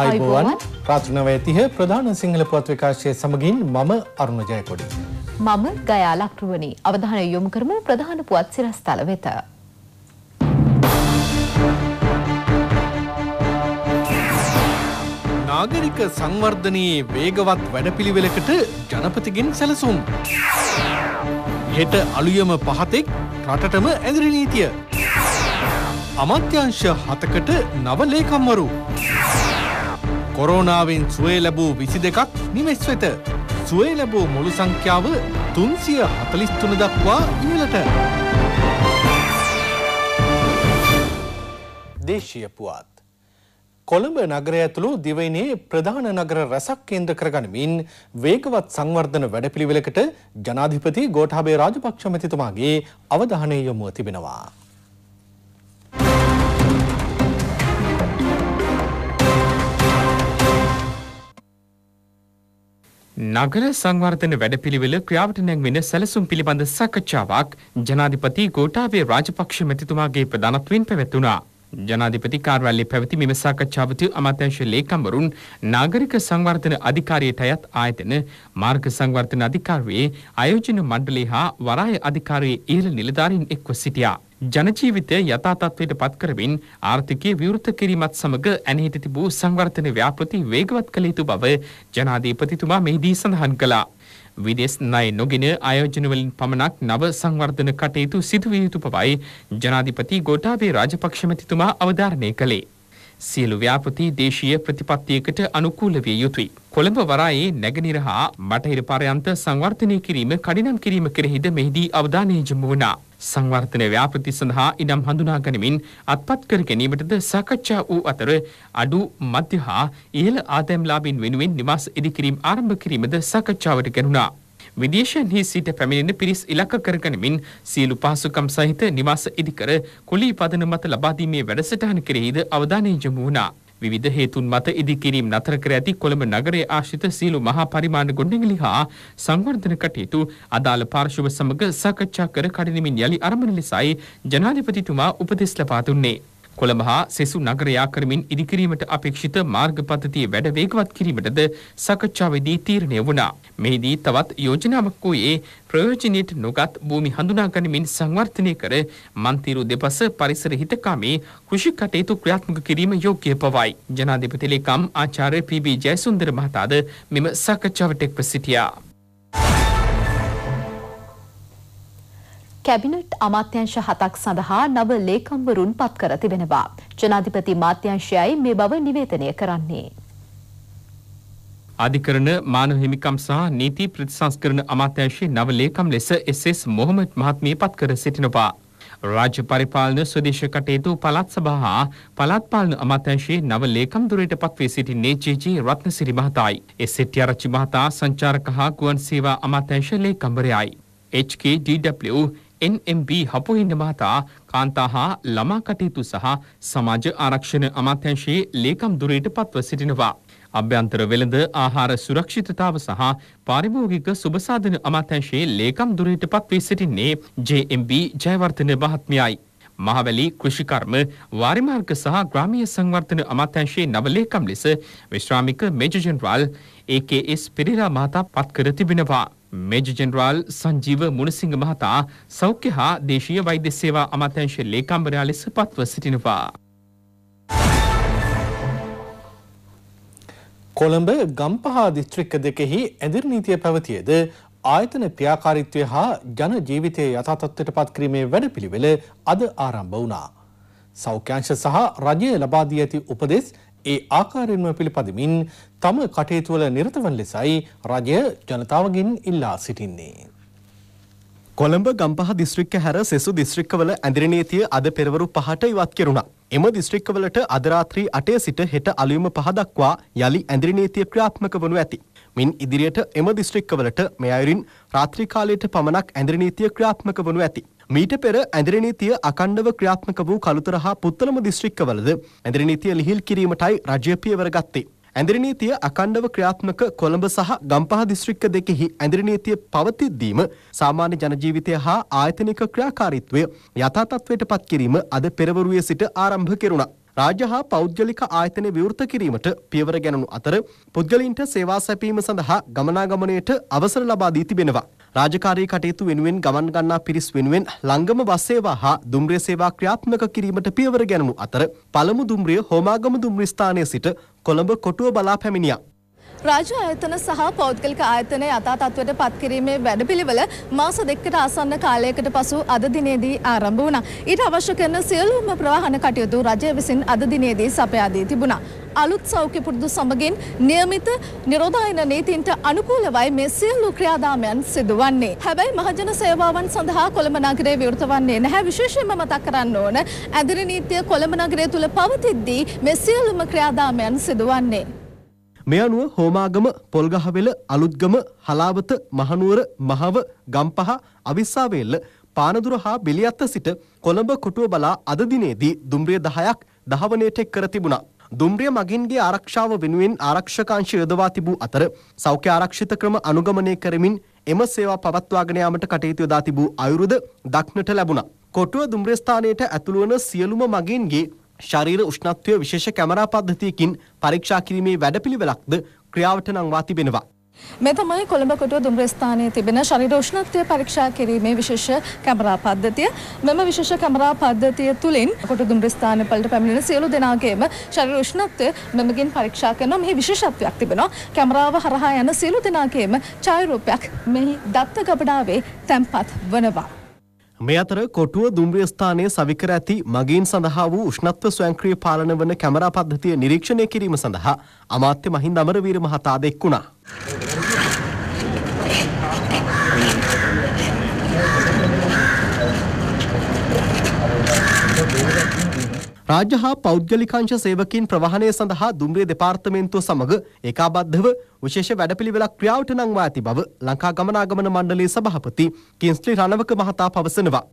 අයිබෝවන් ප්‍රාථනවඇතිහ ප්‍රධාන සිංහල පුවත් විකාශය සමගින් මම අරුණ ජයකොඩි. මම ගයා ලක්ටුවනි අවධානය යොමු කරමු ප්‍රධාන පුවත් සිරස්ථල වෙත. නාගරික සංවර්ධනයේ වේගවත් වැඩපිළිවෙලකට ජනපතිගෙන් සැලසුම්. හෙට අලුයම පහතෙක් රටටම ඇදිරි නීතිය. අමත්‍යංශ හතකට නව ලේකම්වරු. කොරෝනාවෙන් සුවේ ලැබූ විසි දෙකක් නිමෙස් වෙත. සුවේ ලැබූ මුළු සංඛ්‍යාව තුන්සිය හතලිස්තුන දක්වා ඉහලට. දේශීය පුවත්. කොළඹ නගරය ඇතුළු දිවයිනේ ප්‍රධාන නගර රැසක් කේන්ද්‍ර කරගනිමින් වේගවත් සංවර්ධන වැඩපිළිවෙලකට ජනාධිපති ගෝඨාභය රාජපක්ෂ මැතිතුමාගේ අවධානය යොමුව තිබෙනවා. නගර සංවර්ධන වැඩපිළිවෙල ක්‍රියාවට නැංවෙන සැලසුම් පිළිබඳ සාකච්ඡාවක් ජනාධිපති ගෝඨාභය රාජපක්ෂ මැතිතුමාගේ ප්‍රධානත්වයෙන් පැවැතුණා. ජනාධිපති කාර්යාලයේ පැවති මෙම සාකච්ඡාවතු අමාත්‍යංශ ලේකම්වරුන් නාගරික සංවර්ධන අධිකාරියට අයත් ආයතන මාර්ග සංවර්ධන අධිකාරියේ ආයෝජන මණ්ඩලය හා වරාය අධිකාරියේ ඉහළ නිලධාරීන් එක්ව සිටියා. ජනජීවිතය යථා තත්ත්වයට පත්කරමින් ආර්ථිකය විවෘත කිරීමත් සමග ඇනහිට තිබූ සංවර්ධන ව්‍යාපෘති වේගවත් කළ යුතු බව ජනාධීපතිතුමා මෙහිදී සඳහන් කළා. විදෙස් ණය නොගෙන ආයෝජනවලින් පමණක් නව සංවර්ධන කටයුතු සිදුවිය යුතු බවයි ජනාධිපති ගෝඨාභය රාජපක්ෂ මැතිතුමා අවධාරණය කළේ. සියලු ව්‍යාපති දේශීය ප්‍රතිපත්තියකට අනුකූල විය යුතුයි. කොළඹ වරායේ නැගනිර හා බටහිර පරයන්ත සංවර්ධනය කිරීම කඩිනම් කිරීම කෙරෙහිද මෙහිදී අවධානය යොමු වුණා. සංවර්ධන ව්‍යාපෘති සඳහා ඉඩම් හඳුනා ගනිමින් අත්පත් කර ගැනීමටද සාකච්ඡා වූ අතර අඩු මධ්‍ය හා ඉහළ ආදායම්ලාභින් වෙනුවෙන් නිවාස ඉදිකිරීම් ආරම්භ කිරීමද සාකච්ඡාවට ගැනුණා. විදේශයෙහි සිට පැමිණෙන පිරිස් ඉලක්ක කරගනිමින් සියලු පහසුකම් සහිත නිවාස ඉදිකර කුලී පදන මත ලබා දීමේ වැඩසටහන කෙරෙහිද අවධානය යොමු වුණා. විධ හේතුන් මත ඉදිකිරීම් නතර කර ඇති කොළඹ නගරයේ ආශිත සීලු මහා පරිමාණ ගොඩනැගිලි හා සංවර්ධන කටයුතු අදාළ පාර්ශව සමග සාකච්ඡා කර කඩනමින් යළි අරමුණ ලෙසයි ජනාධිපතිතුමා උපදෙස් ලබා දුන්නේ. කොළඹ හා සෙසු නගරයා කරමින් ඉදිකිරීමට අපේක්ෂිත මාර්ගපතතිය වැඩ වේගවත් කිරීමටද සාකච්ඡාවේදී තීරණය වුණා. මෙහිදී තවත් යෝජනාවක් වූයේ ප්‍රයෝජනයට නොගත් භූමි හඳුනා ගනිමින් සංවර්ධනය කර මන්තිරු දෙපස පරිසර හිතකාමී කෘෂි කටයුතු ක්‍රියාත්මක කිරීම යෝග්‍ය පවයි. ජනාධිපති ලේකම් ආචාර්ය පී.බී. ජයසුන්දර මහතාද මෙම සාකච්ඡාවට එක්ව සිටියා. කැබිනට් අමාත්‍යංශ හතක් සඳහා නව ලේකම්වරුන් පත් කර තිබෙනවා. ජනාධිපති මාත්‍යංශයයි මේ බව නිවේදනය කරන්නේ. අධිකරණ මානව හිමිකම් සහ නීති ප්‍රතිසංස්කරණ අමාත්‍යංශයේ නව ලේකම් ලෙස එස්.එස්. මොහමඩ් මහත්මිය පත් කර සිටිනවා. රාජ්‍ය පරිපාලන ස්වදේශ කටයුතු පළාත් සභා හා පළාත් පාලන අමාත්‍යංශයේ නව ලේකම් දුරයට පත්වී සිටින්නේ ජී.ජී. රත්නසිරි මහතායි. එස්.එට්. ආරච්චි මහතා සංචාරක හා ගුවන් සේවා අමාත්‍යංශ ලේකම්වරයයි. HKDW NMB හපුහින්න මහතා කාන්තා හා ළමා කටයුතු සහ සමාජ ආරක්ෂණ අමාත්‍යංශයේ ලේකම් දුරයට පත්ව සිටිනවා. අභ්‍යන්තර වෙළඳ ආහාර සුරක්ෂිතතාව සහ පාරිභෝගික සුබසාධන අමාත්‍යංශයේ ලේකම් දුරයට පත්වී සිටින්නේ JMB ජයවර්ධන මහත්මියයි. මහවැලි කෘෂිකර්ම වාරිමාර්ග සහ ග්‍රාමීය සංවර්ධන අමාත්‍යංශයේ නව ලේකම් ලෙස විශ්‍රාමික මේජර් ජෙනරාල් AKS පෙරේරා මහතා පත් කර තිබෙනවා. මේජර් ජෙනරාල් සංජීව මුණසිංහ මහතා සෞඛ්‍ය හා දේශීය වෛද්‍ය සේවා අමාත්‍යාංශ ලේකම්වරයා ලෙස පත්ව සිටිනවා. කොළඹ ගම්පහ දිස්ත්‍රික්ක දෙකෙහි ඇදිරි නීතිය පැවතියේද ආයතන ක්‍රියාකාරීත්වය හා ජන ජීවිතයේ යථාතත්වයට පත් කිරීමේ වැඩපිළිවෙල අද ආරම්භ වුණා. සෞඛ්‍යංශ සහ රජය ලබා දී ඇති උපදෙස් ඒ ආකාරයෙන්ම පිළිපදමින් තම කටයුතුවල නිරතවන් ලෙසයි රජය ජනතාවගෙන් ඉල්ලා සිටින්නේ. කොළඹ ගම්පහ දිස්ත්‍රික්ක හැර සෙසු දිස්ත්‍රික්කවල ඇඳිරනීතිය අද පෙරවරු පහට ඉවත් කෙරුණා. එම දිස්ත්‍රික්කවලට අදරාත්‍රී අටය සිට හෙට අලුයම පහදක්වා යළි ඇඳිරිනීතිය ක්‍රියාත්මක වනු ඇති. මින් ඉදිරියට එම දිස්ත්‍රික්කවලට මෙ අයුරින් රාත්‍රිකාලයට පමණක් ඇඳිරිනීතිය ක්‍රියාත්මක වනු ඇති. මීට පෙර ඇඳිරිනීතිය අකණ්ඩව ක්‍රියාත්මක වූ කළුතර හා පුත්තලම දිස්ත්‍රික්කවලද ඇඳිරිනීතිය ලිහිල් කිරීමටයි රජය පියවර ගත්තේ. ඇඳිරි නීතිය අඛණ්ඩව ක්‍රියාත්මක කොළඹ සහ ගම්පහ දිස්ත්‍රික්ක දෙකෙහි ඇඳිරි නීතිය පවතිද්දීම සාමාන්‍ය ජන ජීවිතය හා ආයතනික ක්‍රියාකාරීත්වය යථා තත්ත්වයට පත් කිරීම අද පෙරවරුවේ සිට ආරම්භ කෙරුණා. රාජ්‍ය හා පෞද්ගලික ආයතන විවෘත කිරීමට පියවර ගැනුණු අතර පුද්ගලින්ට සේවා සැපීම සඳහා ගමනාගමනයට අවසර ලබා දී තිබෙනවා. රාජකාරී කටයුතු වෙනුවෙන් ගමන් ගන්නා පිරිස් වෙනුවෙන් ලංගම බස් සේවා හා දුම්රිය සේවා ක්‍රියාත්මක කිරීමට පියවර ගැනුණු අතර පළමු දුම්රිය හෝමාගම දුම්රිය ස්ථානයේ සිට කොළඹ කොටුව බලා පැමිණියා. රාජ්‍ය ආයතන සහ පෞද්ගලික ආයතන යථා තත්ත්වයට පත්කිරීමේ වැඩපිළිවෙල මාස දෙකකට ආසන්න කාලයකට පසු අද දිනේදී ආරම්භ වුණා. ඊට අවශ්‍ය කරන සියලුම ප්‍රවාහන කටයුතු රජය විසින් අද දිනේදී සපයා දී තිබුණා. අලුත් සෞඛ්‍ය පුරුදු සමගින් નિયમિત නිරෝධායන නීතින්ට අනුකූලවයි මේ සියලු ක්‍රියාදාමයන් සිදුවන්නේ. හැබැයි මහජන සේවාවන් සඳහා කොළඹ නගරය විවෘත වන්නේ නැහැ. විශේෂයෙන්ම මතක් කරන්න ඕන ඇදිරි නීතිය කොළඹ නගරය තුල පවතිද්දී මේ සියලුම ක්‍රියාදාමයන් සිදුවන්නේ. මේ අනුව හෝමාගම, පොල්ගහවෙල, අලුත්ගම, හලාවත, මහනුවර, මහව, ගම්පහ, අවිස්සාවේල්ල, පානදුර හා බිලියත්ත සිට කොළඹ කොටුව බලා අද දිනේදී දුම්රිය 10ක් දහවණයට එක් කර තිබුණා. දුම්රිය මගින්ගේ ආරක්ෂාව වෙනුවෙන් ආරක්ෂකාංශ යොදවා තිබූ අතර සෞඛ්‍ය ආරක්ෂිත ක්‍රම අනුගමනය කරමින් එම සේවා පවත්වාගෙන යාමට කටයුතු යොදා තිබූ අයුරුද දක්නට ලැබුණා. කොටුව දුම්රිය ස්ථානයට ඇතුළු වන සියලුම මගින්ගේ ශරීර උෂ්ණත්වය විශේෂ කැමරා පද්ධතියකින් පරීක්ෂා කිරීමේ වැඩපිළිවෙලක්ද ක්‍රියාවට නංවා තිබෙනවා. මේ තමයි කොළඹ කොටුව දුම්රිස්ථානයේ තිබෙන ශරීර උෂ්ණත්වය පරීක්ෂා කිරීමේ විශේෂ කැමරා පද්ධතිය. මෙම විශේෂ කැමරා පද්ධතිය තුළින් කොටු දුම්රිස්ථාන වලට පැමිණෙන සියලු දෙනාගේම ශරීර උෂ්ණත්වය මෙමගින් පරීක්ෂා කරනවා. මෙහි විශේෂත්වයක් තිබෙනවා. කැමරාව හරහා යන සියලු දෙනාගේම ඡායාරූපයක් මෙහි දත්ත ගබඩාවේ තැන්පත් වනවා. මේ අතර කොටුව දුම්රිය ස්ථානයේ සවිකර ඇති මගීන් සඳහා වූ උෂ්ණත්ව ස්වයංක්‍රීය පාලන වන කැමරා පද්ධතිය නිරීක්ෂණය කිරීම සඳහා අමාත්‍ය මහින්ද අමරවීර මහතා දෙක් වුණා. රාජ්‍ය හා පෞද්ගලිකංශ සේවකින් ප්‍රවාහනය සඳහා දුම්රිය දෙපාර්තමේන්තුව සමග ඒකාබද්ධව විශේෂ වැඩපිළිවෙලක් ක්‍රියාවට නංවා ඇති බව ලංකා ගමනාගමන මණ්ඩලයේ සභාපති කින්ස්ලි රණවක මහතා පවසනවා.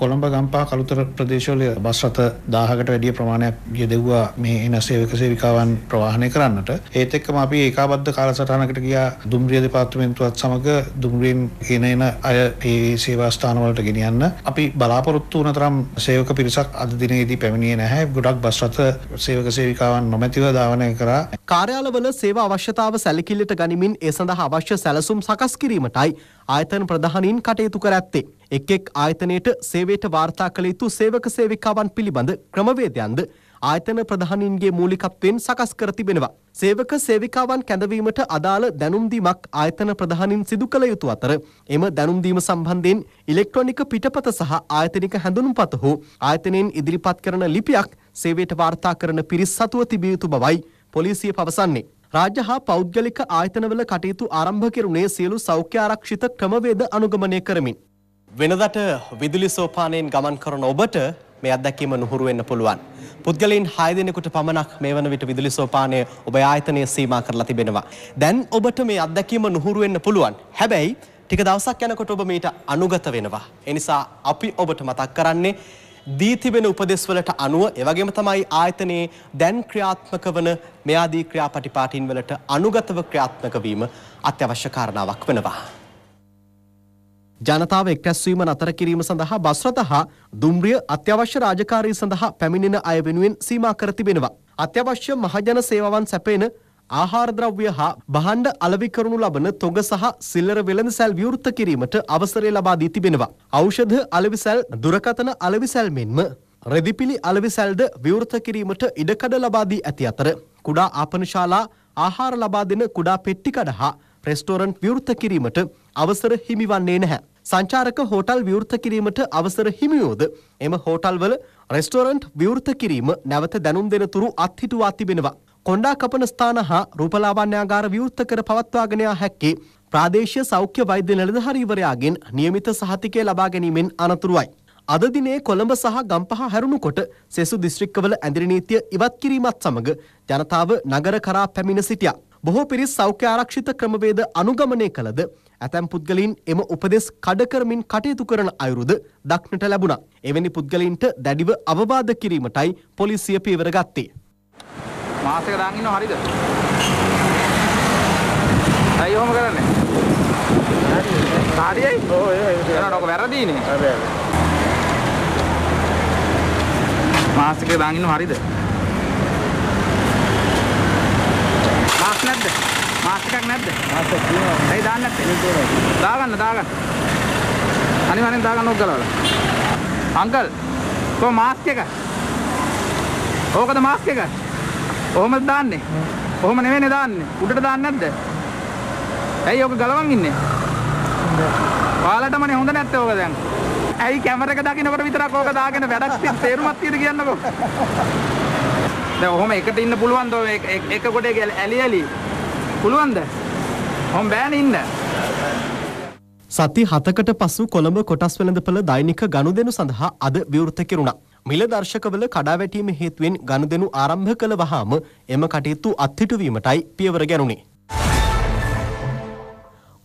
කොළඹ ගම්පා කළුතර ප්‍රදේශවල බස් රථ 1000කට වැඩිය ප්‍රමාණයක් යෙදෙව්වා මේ එන සේවක සේවිකාවන් ප්‍රවාහනය කරන්නට. ඒත් එක්කම අපි ඒකාබද්ධ කාලසටහනකට ගියා දුම්රිය දෙපාර්තමේන්තුවත් සමග දුම්රියෙන් එන එන අය ඒ සේවා ස්ථානවලට ගෙනියන්න. අපි බලාපොරොත්තු වුණ තරම් සේවක පිරිසක් අද දිනේදී පැමිණියේ නැහැ. ගොඩක් බස් රථ සේවක සේවිකාවන් නොමැතිව ධාවනය කරා. කාර්යාලවල සේවා අවශ්‍යතාව සැලකිල්ලට ගනිමින් ඒ සඳහා අවශ්‍ය සැලසුම් සකස් කිරීමටයි ආයතන ප්‍රධානීන් කටයුතු කර ඇත්තේ. එක් එක් ආයතනයට සේවයට වාර්තා කළ යුතු සේවක සේවිකාවන් පිළිබඳ ක්‍රමවේදයන්ද ආයතන ප්‍රධානීන්ගේ මූලිකත්වයෙන් සකස් කර තිබෙනවා. සේවක සේවිකාවන් කැඳවීමට අදාළ දැනුම්දීමක් ආයතන ප්‍රධානින් සිදු කළ යුතු අතර එම දැනුම්දීම සම්බන්ධයෙන් ඉලෙක්ට්‍රොනික පිටපත සහ ආයතනික හැඳුනුම්පත හෝ ආයතනයෙන් ඉදිරිපත් කරන ලිපියක් සේවයට වාර්තා කරන පිරිස් සතුව තිබිය යුතු බවයි පොලිසිය පවසන්නේ. රාජ්‍ය හා පෞද්ගලික ආයතනවල කටයුතු ආරම්භ කෙරුණේ සියලු සෞඛ්‍යාරක්ෂිත ක්‍රමවේද අනුගමනය කරමින්. වෙනදට විදුලි සෝපානයෙන් ගමන් කරන ඔබට මේ අත්දැකීම නුහුරු වෙන්න පුළුවන්. පුද්ගලයන් 6 දෙනෙකුට පමණක් මේ වන විට විදුලි සෝපානය ඔබ ආයතනයේ සීමා කරලා තිබෙනවා. දැන් ඔබට මේ අත්දැකීම නුහුරු වෙන්න පුළුවන්. හැබැයි ටික දවසක් යනකොට ඔබ මේට අනුගත වෙනවා. ඒ නිසා අපි ඔබට මතක් කරන්නේ දී තිබෙන උපදෙස්වලට අනුව එවැගේම තමයි ආයතනයේ දැන් ක්‍රියාත්මක වන මෙයාදී ක්‍රියාපටිපාටින් වලට අනුගතව ක්‍රියාත්මක වීම අත්‍යවශ්‍ය කාරණාවක් වෙනවා. ජනතාව එක්රැස්වීම නතර කිරීම සඳහා බස්රත හා දුම්රිය අත්‍යවශ්‍ය රාජකාරී සඳහා පැමිණෙන අය වෙනුවෙන් සීමා කර තිබෙනවා. අත්‍යවශ්‍ය මහජන සේවාවන් සැපෙන ආහාරද්‍රව්‍ය හා බහන්ඩ අලවි කරනු ලබන තොග සහ සිල්ලර වෙළඳසැල් විවෘත කිරීමට අවසරය ලබා දී තිබෙනවා. ඖෂධ අලවිසැල් දුරකථන අලවිසැල් මෙන්ම රෙදිපිලි අලවිසැල්ද විවෘත කිරීමට ඉඩකඩ ලබා දී ඇති අතර කුඩා ආපනශාලා ආහාර ලබා දෙන කුඩා පෙට්ටිකඩ හා රෙස්ටෝරන්ට් විවෘත කිරීමට අවසර හිමිවන්නේ නැහැ. සංචාරක හෝටල් විවෘත කිරීමට අවසර හිමියෝද එම හෝටල්වල රෙස්ටෝරන්ට් විවෘත කිරීම නැවත දැනුම් දෙනතුරු අත්හිටුවා තිබෙනවා. කොණ්ඩා කපන ස්ථාන හා රූපලාවන්‍යාගාර විවෘත කර පවත්වාගෙන යා හැක්කේ ප්‍රාදේශීය සෞඛ්‍ය වෛද්‍ය නිලධාරීවරයාගෙන් නියමිත සහතිකය ලබා ගැනීමෙන් අනතුරුයි. අද දිනේ කොළඹ සහ ගම්පහ හැරුණුකොට සෙසු දිස්ත්‍රික්කවල ඇඳිරි නීතිය ඉවත් කිරීමත් සමග ජනතාව නගර කරා පැමිණ සිටියා. බොහෝ පිරිස් සෞඛ්‍ය ආරක්ෂිත ක්‍රමවේද අනුගමනය කළද ඇතැම් පුද්ගලින් එම උපදෙස් කඩකරමින් කටයුතු කරන අයුරුද දක්නට ලැබුණා. එවැනි පුද්ගලින්ට දැඩිව අවවාද කිරීමටයි පොලිසිය පීවර ගත්තේ. මාස් එක දාන් ඉන්නව හරිද? ඇයි ඔහොම කරන්නේ? හරියි. ඔව් ඒක. එනවා ඔක වැරදීනේ. හරි හරි. මාස් එක දාන් ඉන්නව හරිද? මාස් නැද්ද? මාස් එකක් නැද්ද? මාස් එකක් තියෙනවා. ඇයි දාන්න නැත්තේ? දාගන්න දාගන්න. අනිවාර්යෙන් දාගන්න ඕක ගලවලා. අංකල් කොහොම මාස්ක් එක? ඕකද මාස්ක් එක? ඔහොමද දාන්නේ? ඔහොම නෙවෙයිනේ දාන්නේ. උඩට දාන්නේ නැද්ද? ඇයි ඔක ගලවන් ඉන්නේ? ඔයාලටමනේ හොඳ නැත්තේ ඔක දැන්. ඇයි කැමර එක දකින්නකොට විතරක් ඕක දාගෙන වැඩක් තියෙන තේරුමක් තියෙද කියන්නකෝ. දැන් ඔහොම එකට ඉන්න පුළුවන්ද ඔය එක කොටේ ඇලි ඇලි? පුළුවන්ද? ඔහොම බෑනේ ඉන්න. සති හතකට පසු කොළඹ කොටස් වෙළඳපළ දෛනික ගනුදෙනු සඳහා අද විවෘත කෙරුණා. මිල දර්ශකවල කඩාවැටීම හේතුවෙන් ගනුදෙනු ආරම්භ කළ වහාම එම කටයුතු අත්හිටුවීමටයි පියවර ගැනුණේ.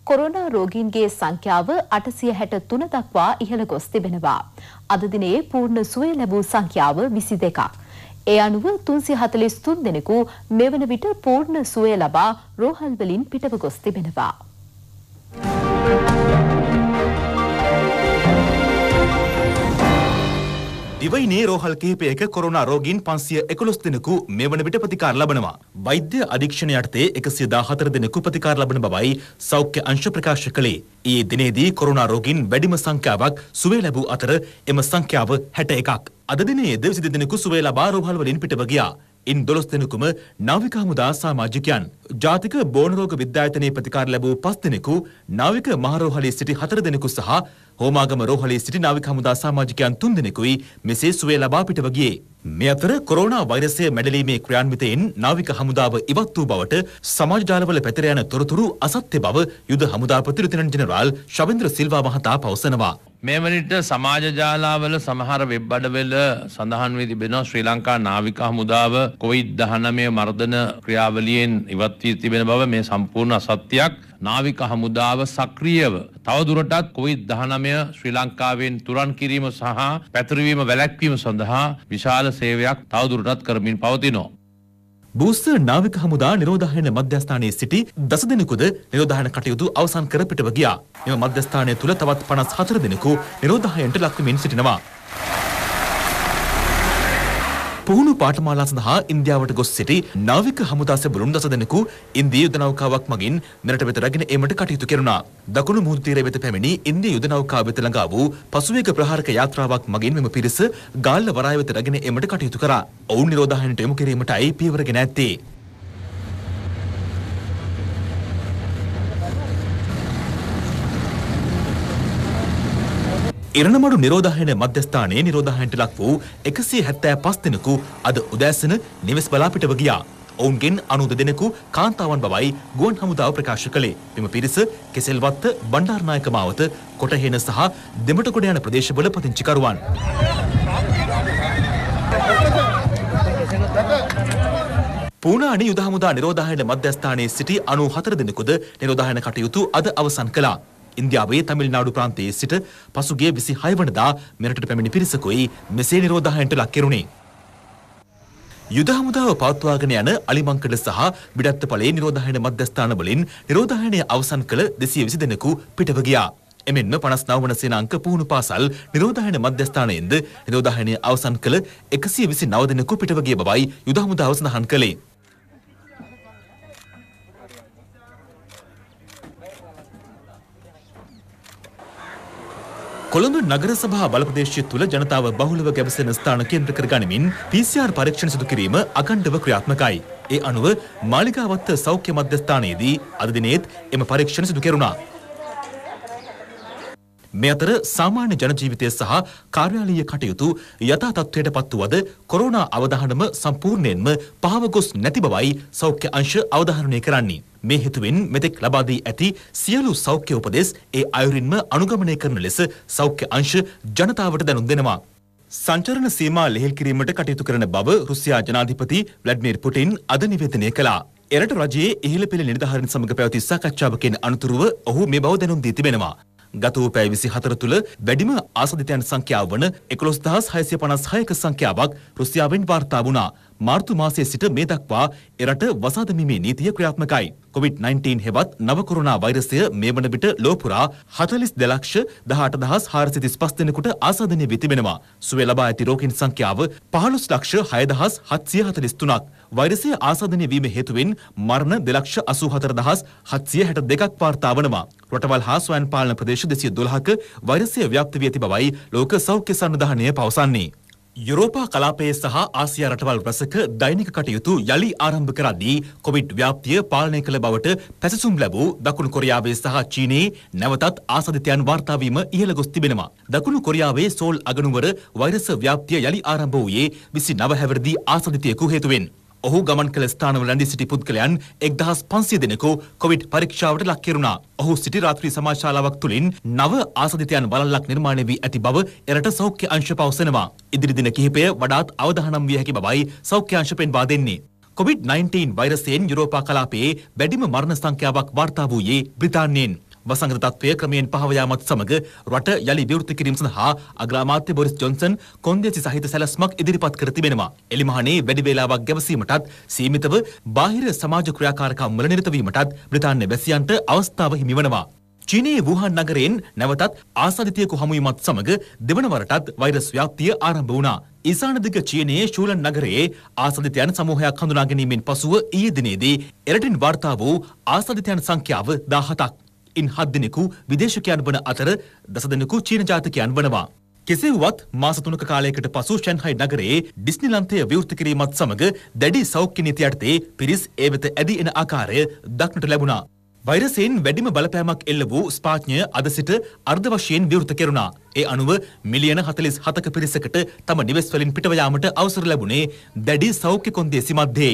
කොරෝනා රෝගීන්ගේ සංඛ්‍යාව 863 දක්වා ඉහළ ගොස් තිබෙනවා. අද දිනයේ පූර්ණ සුවය ලැබූ සංඛ්‍යාව 22ක්. ඒ අනුව 343 දෙනෙකු මෙවන විට පූර්ණ සුවය ලබා රෝහල් වලින් පිටව ගොස් තිබෙනවා. දිවයිනේ රෝහල් කිහිපයක කොරෝනා රෝගීන් 511 දෙනෙකු මෙවන විට ප්‍රතිකාර ලබනවා. වෛද්‍ය අධීක්ෂණ යටතේ 114 දෙනෙකු ප්‍රතිකාර ලබන බවයි සෞඛ්‍ය අංශ ප්‍රකාශ කළේ. ඊයේ දිනේදී කොරෝනා රෝගීන් වැඩිම සංඛ්‍යාවක් සුවය ලැබූ අතර එම සංඛ්‍යාව 61ක්. අද දිනයේද 22 දෙනෙකු සුවය ලබා රෝහල් වලින් පිටව ගියා. ඉන් දොළොස් දෙනෙකුම නාවික හමුදා සාමාජිකයන්. ජාතික බෝනරෝග විද්‍යායතනයේ ප්‍රතිකාර ලැබූ පස් දෙනෙකු නාවික මහරෝහලේ සිටි හතර දෙනෙකු සහ හෝමාගම රෝහලේ සිටි නාවික හමුදා සමාජිකයන් තුන්දෙනෙකුයි මෙසේ සුවය ලබා පිටව ගියේ. මේ අතර කොරෝනා වෛරසය මැඩලීමේ ක්‍රියාන්විතයෙන් නාවික හමුදාව ඉවත් වූ බවට සමාජ ජාලවල පැතිර යන තොරතුරු අසත්‍ය බව යුද හමුදා ප්‍රතිරූපණ ජෙනරාල් ශවින්ද්‍ර සිල්වා මහතා පවසනවා. මේ වනිට සමාජ ජාලාවල සමහර වෙබ් අඩවල සඳහන් වී තිබෙනවා ශ්‍රී ලංකා නාවික හමුදාව කොවිඩ් 19 මර්ධන ක්‍රියාවලියෙන් ඉවත් වී තිබෙන බව මේ සම්පූර්ණ අසත්‍යයක්. නාවික හමුදාව සක්‍රියව තවදුරටත් කොවිඩ් 19 ශ්‍රී ලංකාවෙන් තුරන් කිරීම සහ පැතිරවීම වැළැක්වීම සඳහා විශාල සේවයක් තවදුරටත් කරමින් පවතිනවා. බූස්තර නාවික හමුදා නිරෝධායන මධ්‍යස්ථානයේ සිටි දස දෙනෙකුද නිරෝධායන කටයුතු අවසන් කර පිටව ගියා. මෙම මධ්‍යස්ථානය තුළ තවත් 54 දෙනෙකු නිරෝධායනට ලක්වමින් සිටිනවා. පුහුණු පාඨමාලා සඳහා ඉන්දියාවට ගොස් සිටි නාවික හමුදා සැබළුන් දස දෙනෙකු ඉන්දීය යුද නෞකාවක් මගින් මෙරට වෙත රැගෙන ඒමට කටයුතු කෙරුණා. දකුණු මුහුදු තීරය වෙත පැමිණි ඉන්දීය යුද නෞකාව වෙත ළඟා වූ පසුවේග ප්‍රහාරක යාත්‍රාවක් මගින් මෙම පිරිස ගාල්ල වරාය වෙත රැගෙන ඒමට කටයුතු කරා. ඔවුන් නිරෝධායනයට යොමු කිරීමටයි පියවර ගෙන ඇත්තේ. ඉරණමඩු නිරෝධායන මධ්‍යස්ථානයේ නිරෝධායනට ලක් වූ 175 දෙනෙකු අද උදෑසන නිවෙස් බලාපිටව ගියා. ඔවුන්ගෙන් 90 දෙනෙකු කාන්තාවන් බවයි ගුවන් හමුදාව ප්‍රකාශ කළේ. මෙම පිරිස කෙසෙල්වත්ත, බණ්ඩාරනායක මාවත, කොටහේන සහ දෙමටකොඩ යන ප්‍රදේශවල පදිංචිකරුවන්. පූනානි යුද හමුදා නිරෝධායන මධ්‍යස්ථානයේ සිටි 94 දෙනෙකුද නිරෝධායන කටයුතු අද අවසන් කළා. ඉන්දියාවේ තමිල්නාඩු ප්‍රාන්තයේ සිට පසුගිය 26 වනදා මෙරටට පැමිණි පිරිසකුයි මෙසේ නිරෝධායනට ලක් කෙරුණේ. යුද හමුදාව පවත්වාගෙන යන අලිමංකඩ සහ විඩත්තපලේ නිරෝධායන මධ්‍යස්ථාන වලින් නිරෝධායනය අවසන් කළ 220 දෙනෙකු පිටව ගියා. එමෙන්ම 59 වන සේනාංක පුහුණු පාසල් නිරෝධායන මධ්‍යස්ථානයෙන්ද නිරෝධායනය අවසන් කළ 129 දෙනෙකු පිටව ගිය බවයි යුද හමුදාව සඳහන් කළේ. කොළඹ නගර සභා බලප්‍රදේශය තුළ ජනතාව බහුලව ගැබසෙන ස්ථාන කේන්ද්‍ර කරගනිමින් PCR පරීක්ෂණ සිදු කිරීම අඛණ්ඩව ක්‍රියාත්මකයි. ඒ අනුව මාලිගාවත්ත සෞඛ්‍ය මධ්‍යස්ථානයේදී අද දිනේත් එම පරීක්ෂණ සිදු කෙරුණා. මේ අතර සාමාන්‍ය ජනජීවිතය සහ කාර්යාලීය කටයුතු යථා තත්ත්වයට පත්වුවද කොරෝනා අවධානම සම්පූර්ණයෙන්ම පහව ගොස් නැති බවයි සෞඛ්‍ය අංශ අවධාරණය කරන්නේ. මේ හේතුවෙන් මෙතෙක් ලබා දී ඇති සියලු සෞඛ්‍ය උපදෙස් ඒ අයුරින්ම අනුගමනය කරන ලෙස සෞඛ්‍ය අංශ ජනතාවට දැනුම් දෙනවා. සංචරණ සීමා ලෙහෙල් කිරීමට කටයුතු කරන බව රුසියා ජනාධිපති ව්ලඩ්මිර් පුටින් අද නිවේදනය කළා. එරට රජයේ ඉහළ පෙළ නිලධාරීන් සමග පැවති සාකච්ඡාවකින් අනතුරුව ඔහු මේ බව දැනුම් දී තිබෙනවා. ගත වූ පැය 24 තුළ වැඩිම ආසාදිතයන් සංඛ්‍යාව වන 11656ක සංඛ්‍යාවක් රුසියාවෙන් වාර්තා වුණා. මාර්තු මාසයේ සිට මේ දක්වා එරට වසාදමිමේ නීතිය ක්‍රියාත්මකයි. COVID-19 හෙවත් නව කොරෝනා වෛරසය මේ වන විට ලෝ පුරා 42 ලක්ෂ 18435 දෙනෙකුට ආසාදනය වී තිබෙනවා. සුවය ලබා ඇති රෝගීන් සංඛ්‍යාව 15 ලක්ෂ 6743ක්. වෛරසය ආසාදනය වීම හේතුවෙන් මරණ 284762ක් වාර්තා වනවා. රටවල් හා ස්වයං පාලන ප්‍රදේශ 212ක වෛරසය ව්‍යාප්ත වී ඇති බවයි ලෝක සෞඛ්‍ය සන්නිධානය පවසන්නේ. යුරෝපා කලාපයේ සහ ආසියා රටවල් රසක දෛනික කටයුතු යළි ආරම්භ කරද්දී කොවිඩ් ව්‍යාප්තිය පාලනය කළ බවට පැසසුම් ලැබූ දකුණු කොරියාවේ සහ චීනයේ නැවතත් ආසාදිතයන් වාර්තා වීම ඉහළ ගොස් තිබෙනවා. දකුණු කොරියාවේ සෝල් අගනුවර වෛරස ව්‍යාප්තිය යළි ආරම්භ වූයේ 29 හැවිරිදි ආසාදිතයෙකු හේතුවෙන්. ඔහු ගමන් කළ ස්ථානවල රැඳී සිටි පුද්ගලයන් 1500 දෙනෙකු කොවිඩ් පරීක්ෂාවට ලක් කෙරුණා. ඔහු සිටි රාත්‍රී සමාජශාලාවක් තුලින් නව ආසදිතයන් වලල්ලක් නිර්මාණය වී ඇති බව එරට සෞඛ්‍ය අංශ පවසනවා. ඉදිරි දින කිහිපය වඩාත් අවධානම් විය හැකි බවයි සෞඛ්‍ය අංශ පෙන්වා දෙන්නේ. COVID-19 වෛරසයෙන් යුරෝපා කලාපයේ වැඩිම මරණ සංඛ්‍යාවක් වාර්තා වූයේ බ්‍රිතාන්‍යයෙන්. වසංගත තත්ත්වය ක්‍රමයෙන් පහව යාමත් සමග රට යළි විවෘත කිරීම සඳහා අග්‍රාමාත්‍ය බොරිස් ජොන්සන් කොන්දේසි සහිත සැලැස්මක් ඉදිරිපත් කර තිබෙනවා. එලිමහනේ වැඩි වේලාවක් ගැවසීමටත් සීමිතව බාහිර සමාජ ක්‍රියාකාරකම් වල නිරත වීමටත් බ්‍රිතාන්‍ය වැසියන්ට අවස්ථාව හිමිවනවා. චීනයේ වූහන් නගරයෙන් නැවතත් ආසාධිතයෙකු හමුවීමත් සමග දෙවනවරටත් වෛරස් ව්‍යාප්තිය ආරම්භ වුණා. ඊසාන දිග චීනයේ ශූලන් නගරයේ ආසාධිතයන් සමූහයක් හඳුනා ගැනීමෙන් පසුව ඊයේ දිනේදී එරටින් වාර්තා වූ ආසාධිතයන් සංඛ්‍යාව 17ක්. ඉන් හත් දෙනෙකු විදේශකයන් වන අතර දස දෙනෙකු චීන ජාතිකයන් වනවා. කෙසේ වුවත් මාස තුනක කාලයකට පසු ෂැන්හයි නගරයේ ඩිස්නිලන්තය විවෘත කිරීමත් සමග දැඩි සෞඛ්‍ය නීති යටතේ පිරිස් ඒ වෙත ඇදී එන ආකාරය දක්නට ලැබුණා. වෛරසයෙන් වැඩිම බලපෑමක් එල්ල වූ ස්පාඥය අද සිට අර්ධ වශයෙන් විවෘත කෙරුණා. ඒ අනුව මිලියන 47ක පිරිසකට තම නිවෙස් වලින් පිටව යාමට අවසර ලැබුණේ දැඩි සෞඛ්‍ය කොන්දේසි මැද්දේ.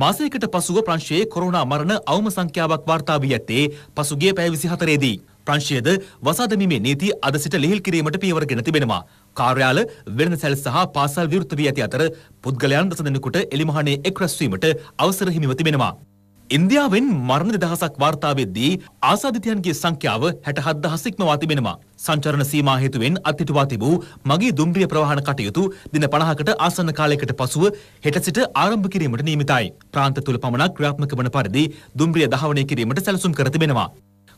මාසයකට පසුව ප්‍රංශයේ කොරෝනා මරණ අවම සංඛ්‍යාවක් වාර්තා වී ඇත්තේ පසුගිය පැය 24 දී. ප්‍රංශයේද වසාදමීමේ නීති අද සිට ලිහිල් කිරීමට පියවරගෙන තිබෙනවා. කාර්යාල වෙළඳසැල් සහ පාසල් විවෘත වී ඇති අතර පුද්ගලයන් දසදෙනෙකුට එළිමහනේ එක් රැස්වීමට අවසර හිමිව තිබෙනවා. ඉන්දියාවෙන් මරණ දෙදහසක් වාර්තාවෙද්දී ආසාධිතයන්ගේ සංඛ්‍යාව හැට හත් දහසෙක්ම වා තිබෙනවා. සංචරණ සීමා හේතුවෙන් අත්හිටුවා තිබූ මගේ දුම්රිය ප්‍රවාහන කටයුතු දින පණහකට ආසන්න කාලයකට පසුව හෙට සිට ආරම්භ කිරීමට නියමිතයි. ප්‍රාන්ත තුළ පමණක් ක්‍රියාත්මක වන පරිදි දුම්රිය දහවනය කිරීමට සැලසුම් කර තිබෙනවා.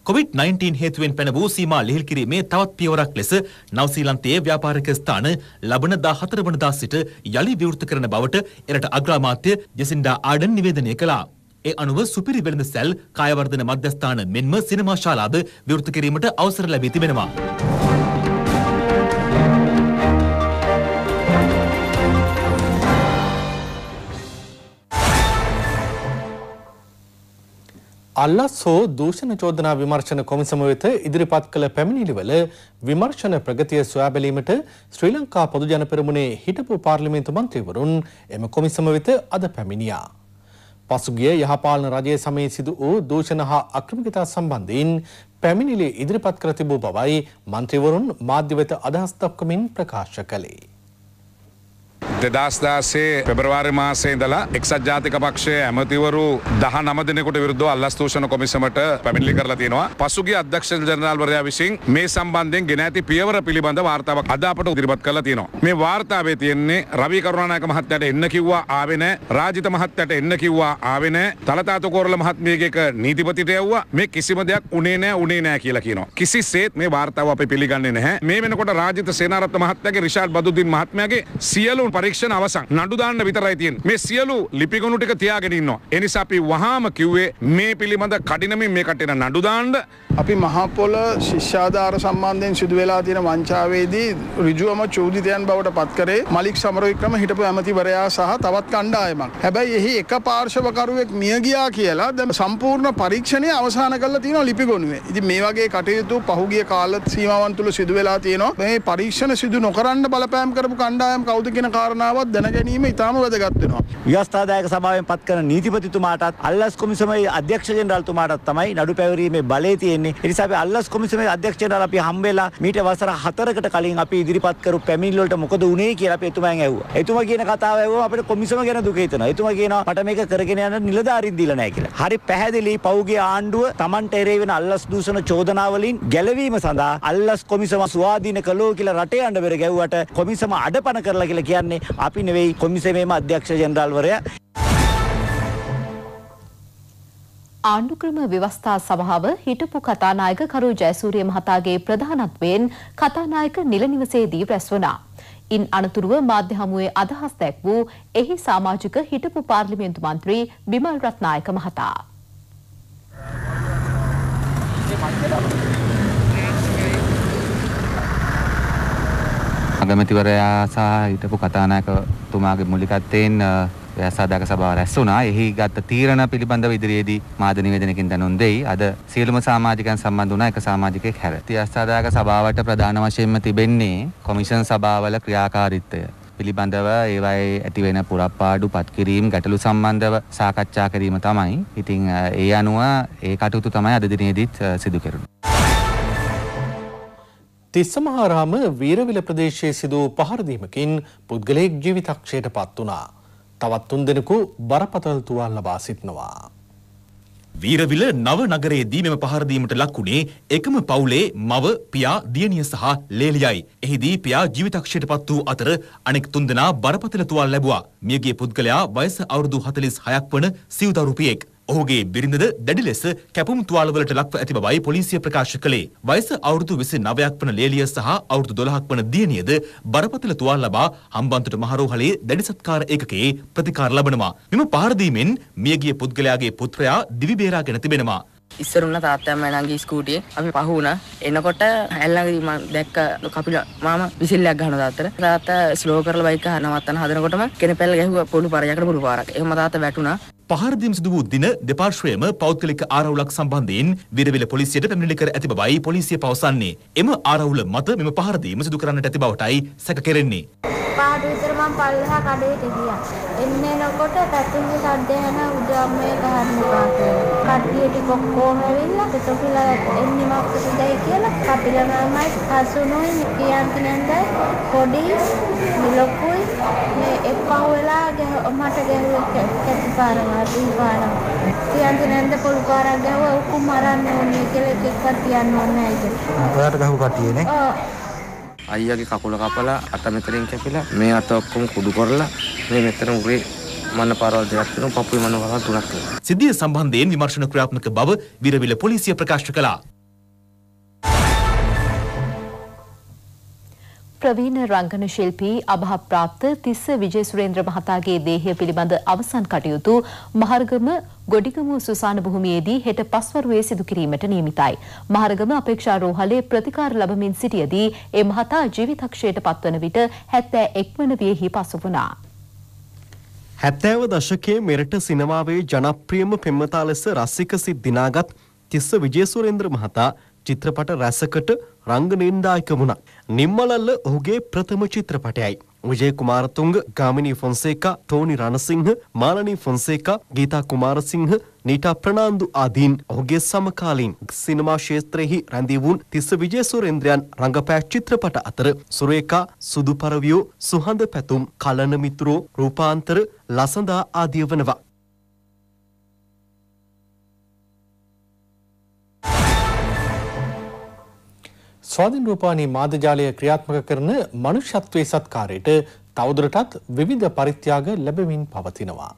COVID-19 හේතුවෙන් පැන වූ සීමා ලිහිල් කිරීමේ තවත් පියවරක් ලෙස නවසීලන්තයේ ව්‍යාපාරික ස්ථාන ලබන 14 වනදා සිට යලි විවෘත කරන බවට එරට අග්‍රාමාත්‍ය ජෙසින්ඩා ආඩන් නිවේදනය කළා. ඒ අනුව සුපිරි වෙළඳ සැල් කායවර්ධන මධ්‍යස්ථාන මෙන්ම සිනමා ශාලාද විවෘත කිරීමට අවසර ලැබී තිබෙනවා. අල්ලස් හෝ දූෂණ චෝදනා විමර්ශන කොමිසම වෙත ඉදිරිපත් කළ පැමිණිලිවල විමර්ශන ප්‍රගතිය සොයා බැලීමට ශ්‍රී ලංකා පොදු ජන පෙරමුණේ හිටපු පාර්ලිමේන්තු මන්ත්‍රීවරුන් එම කොමිසම වෙත අද පැමිණියා. පසුගිය යහපාලන රජය සමයේ සිදු වූ දූෂණ හා අක්‍රමිකතා සම්බන්ධයෙන් පැමිණිලි ඉදිරිපත් කර තිබූ බවයි මන්ත්‍රීවරුන් මාධ්‍ය වෙත අදහස් දක්වමින් ප්‍රකාශ කළේ. දෙදස්දාසේ පෙබරවාරි මාසේ ඉඳලා එක්සත් ජාතික පක්ෂය ඇමතිවරු දහ නමදිනෙකුට විරුද්ධ අල්ලස්තූෂණ කොමිසමට පැමිණිලි කරලා තියෙනවා. පසුගිය අධ්‍යක්ෂ ජනරාල්වරයා විසින් මේ සම්බන්ධයෙන් ගෙන ඇති පියවර පිළිබඳ වාර්තාවක් අද අපට ඉදිරිපත් කරලා තියෙනවා. මේ වාර්තාවේ තියෙන්නේ රවි කරුණානායක මහත්තයාට එන්න කිව්වා ආවේ නැහැ. රාජිත මහත්තයාට එන්න කිව්වා ආවේ නැහැ. තලතාතුකෝරළ මහත්මියගේක නීතිපතිට යවුවා. මේ කිසිම දෙයක් උනේ නැහැ උනේ නැහැ කියලා කියනවා. කිසිසේත් මේ වාර්තාව අපි පිළිගන්නේ නැහැ. මේ වෙනකොට රාජිත සේනාරත්න මහත්තයාගේ රිෂාඩ් බදුද්දීන් මහත්මයාගේ සියලු පරි පරීක්ෂණ අවසන් නඩු දාන්න විතරයි තියෙන්නේ මේ සියලු ලිපිගොනු ටික තියාගෙන ඉන්නවා ඒ නිසා අපි වහාම කිව්වේ මේ පිළිබඳ කඩිනමින් මේ කටේන නඩු දාන්න අපි මහපොල ශිෂ්‍යාධාර සම්බන්ධයෙන් සිදු වෙලා තියෙන වංචාවේදී ඍජුවම චෝදිතයන් බවට පත් කරේ මලික් සමරවික්‍රම හිටපු ඇමතිවරයා සහ තවත් කණ්ඩායමක්. හැබැයි එහි එක පාර්ශවකරුවෙක් මිය ගියා කියලා දැන් සම්පූර්ණ පරීක්ෂණය අවසන් කරලා තියෙනවා ලිපි ගොනුවේ. ඉතින් මේ වගේ කටයුතු පහුගිය කාල සීමාවන් තුල සිදු වෙලා තියෙනවා. මේ පරීක්ෂණ සිදු නොකරන්න බලපෑම් කරපු කණ්ඩායම් කවුද කියන කාරණාවත් දැන ගැනීම ඉතාම වැදගත් වෙනවා. ව්‍යවස්ථාදායක සභාවෙන් පත් කරන නීතිපතිතුමාටත් අල්ලස් කොමිසමේ අධ්‍යක්ෂ ජෙනරාල්තුමාටත් තමයි නඩු පැවරීමේ බලය තියෙන්නේ තියෙන්නේ. ඒ නිසා අපි අල්ලස් කොමිසමේ අධ්‍යක්ෂණාල අපි හම්බෙලා මීට වසර 4කට කලින් අපි ඉදිරිපත් කරපු පැමිණිලි වලට මොකද උනේ කියලා අපි එතුමයන් ඇහුවා. එතුමා කියන කතාව ඇහුවම අපිට කොමිසම ගැන දුක හිතෙනවා. එතුමා කියනවා මට මේක කරගෙන යන නිලධාරීන් දීලා නැහැ කියලා. හරි පැහැදිලි පවුගේ ආණ්ඩුව Tamanට එරේ වෙන අල්ලස් දූෂණ චෝදනාවලින් ගැලවීම සඳහා අල්ලස් කොමිසම ස්වාධීන කළෝ කියලා රටේ අඬබෙර ගැව්වට කොමිසම අඩපණ කරලා කියලා කියන්නේ අපි නෙවෙයි කොමිසමේම අධ්‍යක්ෂ ජෙනරාල්වරයා ආණ්ඩුක්‍රම ව්‍යවස්ථා සභාව හිටපු කතානායක කරු ජයසූරිය මහතාගේ ප්‍රධානත්වයෙන් කතානායක නිල නිවසේදී රැස් වුණා. ඉන් අනතුරුව මාධ්‍ය හමුවේ අදහස් දැක් වූ එහි සමාජික හිටපු පාර්ලිමේන්තු මන්ත්‍රී බිමල් රත්නායක මහතා. අගමැතිවරයා සහ හිටපු කතානායකතුමාගේ මුලිකත්වයෙන් ව්‍යසාධක සභාව රැස් වුණා. එහි ගත තීරණ පිළිබඳව ඉදිරියේදී මාධ්‍ය නිවේදනකින් දැනුම් දෙයි. අද සියලුම සමාජිකයන් සම්බන්ධ වුණා එක සමාජිකයෙක් හැර. ව්‍යසාධක සභාවට ප්‍රධාන වශයෙන්ම තිබෙන්නේ කොමිෂන් සභාවල ක්‍රියාකාරීත්වය. පිළිබඳව ඒවයි ඇතිවෙන පුරප්පාඩු පත්කිරීම් ගැටලු සම්බන්ධව සාකච්ඡා කිරීම තමයි. ඉතින් ඒ අනුව ඒ කටයුතු තමයි අද දිනේදීත් සිදු කෙරුණේ. තිස්සමහාරාම වීරවිල ප්‍රදේශයේ සිදු පහරදීමකින් පුද්ගලයෙක් ජීවිතක්ෂයට පත් වනා. තවත් තුන් දෙනෙකු බරපතල තුවාල ලබා සිටනවා. වීරවිල නව නගරයේදී මෙම පහරදීමට ලක්වුණේ එකම පවුලේ මව, පියා, දියණිය සහ ලේලියයි. එහිදී පියා ජීවිතක්ෂයට පත් වූ අතර අනෙක් තුන්දෙනා බරපතල තුවාල ලැබුවා. මියගිය පුද්ගලයා වයස අවුරුදු 46ක් වන සිව්දරු පියෙක්. ඔහුගේ බිරිඳද දැඩි ලෙස කැපුම් තුවාලවලට ලක්ව ඇති බවයි පොලිසිය ප්‍රකාශ කළේ. වයස අවුරුදු 29ක් වන ලේලිය සහ අවුරුදු 12ක් වන දියණියද බරපතල තුවාල ලබා හම්බන්තොට මහරෝහලේ දැඩි සත්කාර ඒකකයේ ප්‍රතිකාර ලබනවා. මෙම පහර දීමෙන් මියගිය පුද්ගලයාගේ පුත්‍රයා දිවි බේරාගෙන තිබෙනවා. ඉස්සරුන්න තාත්තම නගේ ස්කූටිය අපි පහුුණ එනකොට හැල්ලගදී මම දැක්ක කපිල මම විසිල්ලයක් ගහන තාත්තර තාත්තා ස්ලෝ කරලා බයික නවත්තන හදනකොටම කෙනෙපෙල් ගැහුව පොළු පරයකට පුරු පාරක් එහෙම තාත්තා වැටුණා පහරදීම් සිදු වූ දින දෙපාර්ශ්වයම පෞද්ගලික ආරවුලක් සම්බන්ධයෙන් විරවිල පොලිසියට පැමිණිලි කර ඇති බවයි පොලිසිය පවසන්නේ. එම ආරවුල මත මෙම පහරදීම සිදු කරන්නට ඇති බවටයි සැක කෙරෙන්නේ. පාට විතර මම පල්ලෙහා කඩේට ගියා. එන්නේ නකොට පැතුම්ගේ සද්ද යන උදම්මේ ගහන්නවා කියලා. කට්ටියට කොක්කෝම ඇවිල්ලා පිටුපිලා එන්නේ මොකද දෙයි කියලා කපිලමයි හසුනුයි කියන්ට නැන්දයි පොඩි ලොකුයි මේ එක් පහු වෙලා මට ගැහුවේ කැටිපාරවා දීපාරවා. තියන්ති නැන්ද පොල් පාරක් ගැහුවා ඔක්කොම මරන්න ඕනේ කියලා එක එකක් තියන්න ඕනේ නැහැ කියලා. ඔයාට ගහපු කට්ටියනේ. ඔව්. අයියාගේ කකුල කපලා අත මෙතනින් කැපිලා මේ අත ඔක්කොම කුඩු කරලා මේ මෙතන උරේ මන්න පාරවල් දෙකක් තියෙනවා පපුවේ මන්න පාරවල් තුනක් තියෙනවා. සිද්ධිය සම්බන්ධයෙන් විමර්ශන ක්‍රියාත්මක බව විරවිල පොලිසිය ප්‍රකාශ කළා. ප්‍රවීණ රංගන ශිල්පී අභාප්‍රාප්ත තිස්ස විජේසුරේන්ද්‍ර මහතාගේ දේහය පිළිබඳ අවසන් කටයුතු මහර්ගම ගොඩිගමුව සුසාන භූමියේදී හෙට පස්වරුවේ සිදු කිරීමට නියමිතයි. මහර්ගම අපේක්ෂා රෝහලේ ප්‍රතිකාර ලබමින් සිටියදී ඒ මහතා ජීවිතක්ෂයට පත්වන විට 71 වන වියෙහි පසු වුණා. 70 දශකයේ මෙරට සිනමාවේ ජනප්‍රියම පෙම්වතා ලෙස රසික සිත් දිනාගත් තිස්ස විජේසුරේන්ද්‍ර මහතා චිත්‍රපට රැසකට රංගනයෙන් දායක වුණා. නිම්මලල්ල ඔහුගේ ප්‍රථම චිත්‍රපටයයි. විජය කුමාරතුංග, ගාමිණී ෆොන්සේකා, ටෝනි රණසිංහ, මාලනී ෆොන්සේකා, ගීතා කුමාරසිංහ, නීටා ප්‍රනාන්දු ආදීන් ඔහුගේ සමකාලීන් සිනමා ක්ෂේත්‍රයෙහි රැඳී වුන් තිස්ස විජය සුරේන්ද්‍රයන් රඟපෑ චිත්‍රපට අතර සුරේකා, සුදු පරවියෝ, සුහඳ පැතුම්, කලන මිතුරෝ, රූපාන්තර, ලසඳා ආදිය වනවා. ස්වාධීන් රූපානී මාධ්‍යජාලය ක්‍රියාත්මක කරන මනුෂ්‍යත්වයේ සත්කාරයට තවදුරටත් විවිධ පරිත්‍යාග ලැබෙමින් පවතිනවා.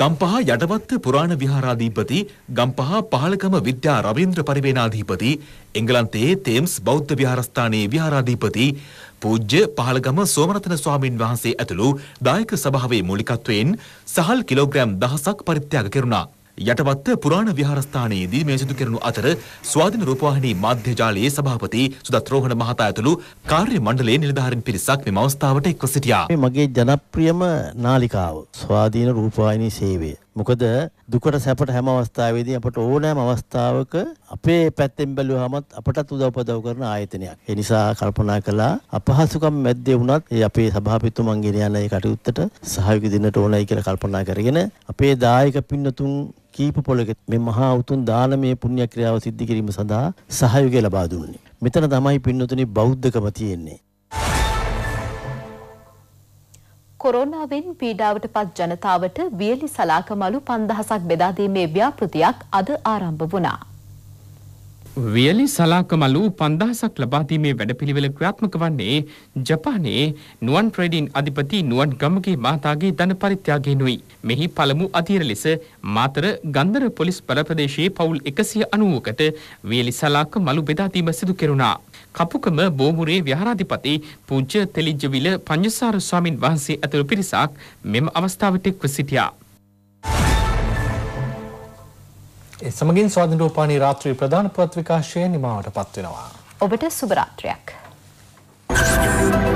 ගම්පහ යටවත්ත පුරාණ විහාරාධීපති ගම්පහ පහළකම විද්‍යා රවීන්ද්‍ර පරිවේනාධීපති එංගලන්තයේ තේම්ස් බෞද්ධ විහාරස්ථානයේ විහාරාධීපති පූජ්‍ය පහළගම සෝමරතන ස්වාමීන් වහන්සේ ඇතුළු දායක සභාවේ මූලිකත්වයෙන් සහල් කිලෝග්‍රෑම් දහසක් පරිත්‍යාග කෙරුණා. යටවත්ත පුරාණ විහාරස්ථානයේදී මේ සිදු කරනු අතර ස්වාධීන රූපවාහිනී මාධ්‍ය ජාලයේ සභාපති සුදත් රෝහණ මහතා ඇතුළු කාර්ය මණ්ඩලයේ නිලධාරීන් පිරිසක් මෙම අවස්ථාවට එක්ව සිටියා. මගේ ජනප්‍රියම නාලිකාව ස්වාධීන රූපවාහිනී සේවය මොකද දුකට සැපට හැම අවස්ථාවේදී අපට ඕනෑම අවස්ථාවක අපේ පැත්තෙන් බැලුවාමත් අපටත් උදව්පදව් කරන ආයතනයක්. ඒ නිසා කල්පනා කළා අපහසුකම් මැද්දේ වුණත් ඒ අපේ සභාපතිතුමන් ගෙන යන ඒ කටයුත්තට සහයෝගය දෙන්නට ඕනයි කියලා කල්පනා කරගෙන අපේ දායක පින්නතුන් කීප පොළක මේ මහා උතුම් දානමය පුණ්‍ය ක්‍රියාව සිද්ධ කිරීම සඳහා සහයෝගය ලබා දුන්නේ. මෙතන තමයි පින්නතුනි බෞද්ධකම තියෙන්නේ. කොරෝනාවෙන් පීඩාවට පත් ජනතාවට වියලි සලාකමලු පන්දහසක් බෙදාදීමේ ව්‍යාපෘතියක් අද ආරම්භ වුණා. වියලි සලාකමලු පන්දහසක් ලබාදීමේ වැඩපිළිවෙල ක්‍රියාත්මක වන්නේ ජපානයේ නුවන් ප්‍රඩීන් අධිපති නුවන් ගමගේ මාතාගේ ධන පරිත්‍යාගෙනුයි. මෙහි පළමු අතිර ලෙස මාතර ගන්දර පොලිස් පරප්‍රදේශයේ පවුල් එකසිය අනුවකට වියලි සලාක මලු බෙදාදීම සිදු කෙරුණා. කපුකම බෝමුරේ විහාරාධිපති පූජ්‍ය තෙලිජ්ජවිල පඤ්ඤසාර ස්වාමින් වහන්සේ ඇතුළු පිරිසක් මෙම අවස්ථාවට එක්ව සිටියා. ඒ සමගින් ස්වාධීනෝපානී රාත්‍රී ප්‍රධාන පත්‍රිකාශය නිමාවට පත්වෙනවා. ඔබට සුබ රාත්‍රියක්. Thank you.